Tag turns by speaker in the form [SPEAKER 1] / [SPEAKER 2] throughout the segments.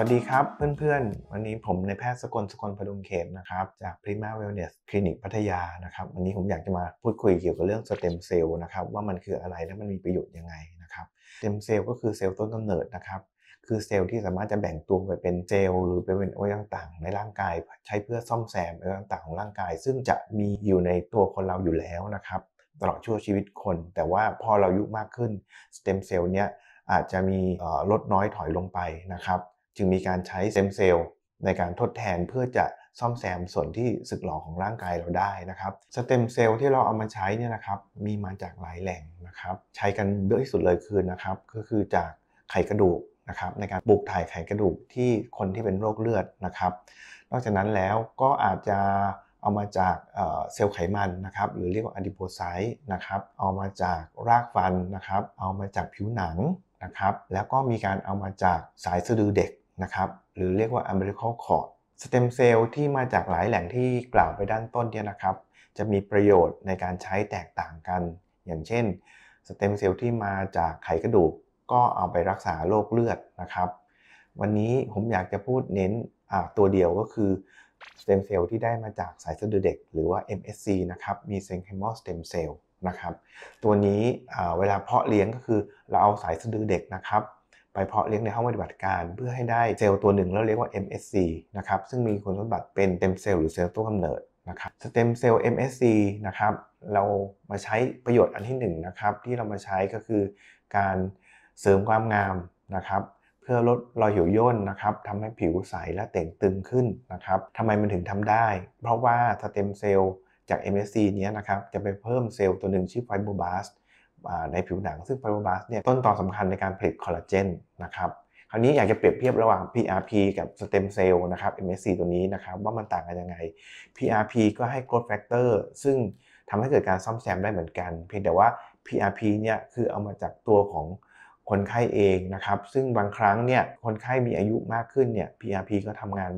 [SPEAKER 1] วัสดีครับเพื่อนๆ วันนี้ผมในแพทย์สกลสกลพดุงเขตนะครับจากพร a ม e เวลเนสคลินิกพัทยานะครับวันนี้ผมอยากจะมาพูดคุยเกี่ยวกับเรื่องสเต็มเซลล์นะครับว่ามันคืออะไรและมันมีประโยชน์ยังไงนะครับสเต็มเซลล์ก็คือเซลล์ต้นกำเนิดนะครับ คือเซลล์ที่สามารถจะแบ่งตัวไปเป็นเซลล์หรือไปเป็นอวัยวะต่างๆ ในร่างกาย ใช้เพื่อซ่อมแซมอวัยวะต่างๆของร่างกาย ซึ่งจะมีอยู่ในตัวคนเราอยู่แล้วนะครับ ตลอดชั่วชีวิตคน แต่ว่าพอเราอายุมากขึ้นสเต็มเซลล์เนี้ยอาจจะมีลดน้อยถอยลงไปนะครับจึงมีการใช้เซมเซลล์ในการทดแทนเพื่อจะซ่อมแซมส่วนที่สึกหรอของร่างกายเราได้นะครับ สเต็มเซลล์ที่เราเอามาใช้เนี่ยนะครับมีมาจากหลายแหล่งนะครับใช้กันเยอะที่สุดเลย คือนะครับ ก็คือจากไขกระดูกนะครับในการปลูกถ่ายไขกระดูกที่คนที่เป็นโรคเลือดนะครับนอกจากนั้นแล้วก็อาจจะเอามาจากเซลล์ไขมันนะครับ หรือเรียกว่าอะดิโพไซต์นะครับ เอามาจากรากฟันนะครับเอามาจากผิวหนังนะครับแล้วก็มีการเอามาจากสายสะดือเด็กนะครับหรือเรียกว่า umbilical cord สเต็มเซลล์ที่มาจากหลายแหล่งที่กล่าวไปด้านต้นเนี่ยนะครับจะมีประโยชน์ในการใช้แตกต่างกันอย่างเช่นสเต็มเซลล์ที่มาจากไขกระดูกก็เอาไปรักษาโรคเลือดนะครับ วันนี้ผมอยากจะพูดเน้นตัวเดียวก็คือสเต็มเซลล์ที่ได้มาจากสายสะดือเด็กหรือว่า MSC นะครับมีเซนเคมอลสเต็มเซลล์นะครับ ตัวนี้เวลาเพาะเลี้ยงก็คือเราเอาสายสะดือเด็กนะครับไปเพาะเลี้ยงในห้องปฏิบัติการเพื่อให้ได้เซลล์ตัวหนึ่ง แล้วเรียกว่า MSC นะครับซึ่งมีคุณสมบัติเป็นเต็มเซลล์หรือเซลล์ตัวกำเนิดนะครับสเต็มเซลล์ MSC นะครับเรามาใช้ประโยชน์อันที่1นนะครับ ที่เรามาใช้ก็คือการเสริมความงามนะครับ เพื่อลดรอยเหี่ยวย่นนะครับทำให้ผิวใสและเต่งตึงขึ้นนะครับทำไมมันถึงทำได้ เพราะว่าสเต็มเซลล์จาก MSC เนี้ยนะครับจะไปเพิ่มเซลล์ตัวหนึ่งชื่อไฟโบบาสในผิวหนังซึ่งไฟโบบลาสต์เนี่ยต้นตอสำคัญในการผลิตคอลลาเจนนะครับคราวนี้อยากจะเปรียบเทียบระหว่าง PRP กับสเต็มเซลล์นะครับ MSC ตัวนี้นะครับว่ามันต่างกันยังไง PRP ก็ให้กรดแฟกเตอร์ซึ่งทำให้เกิดการซ่อมแซมได้เหมือนกัน เพียงแต่ว่า PRP เนี่ยคือเอามาจากตัวของคนไข้เองนะครับซึ่งบางครั้งเนี่ยคนไข้มีอายุมากขึ้นเนี่ย PRP ก็ทำงาน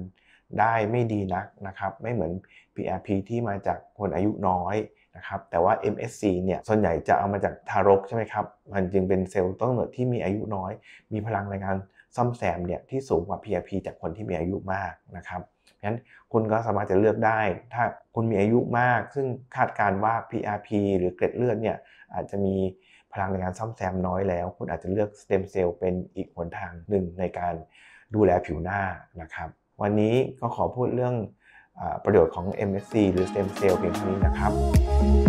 [SPEAKER 1] ได้ไม่ดีนักนะครับไม่เหมือน PRP ที่มาจากคนอายุน้อยะครับแต่ว่า MSC เนี่ย ส่วนใหญ่จะเอามาจากทารกใช่ไหมครับ มันจึงเป็นเซลล์ต้นกำเนิดที่มีอายุน้อย มีพลังในการซ่อมแซมเนี่ยที่สูงกว่า PRP จากคนที่มีอายุมากนะครับ เพราะฉะนั้นคุณก็สามารถจะเลือกได้ ถ้าคุณมีอายุมาก ซึ่งคาดการว่า PRP หรือเกล็ดเลือดเนี่ยอาจจะมีพลังในการซ่อมแซมน้อยแล้ว คุณอาจจะเลือกสเต็มเซลล์เป็นอีกหนทางหนึ่งในการดูแลผิวหน้านะครับ วันนี้ก็ขอพูดเรื่องประโยชน์ของ MSC หรือ Stem Cell เพียงเท่านี้นะครับ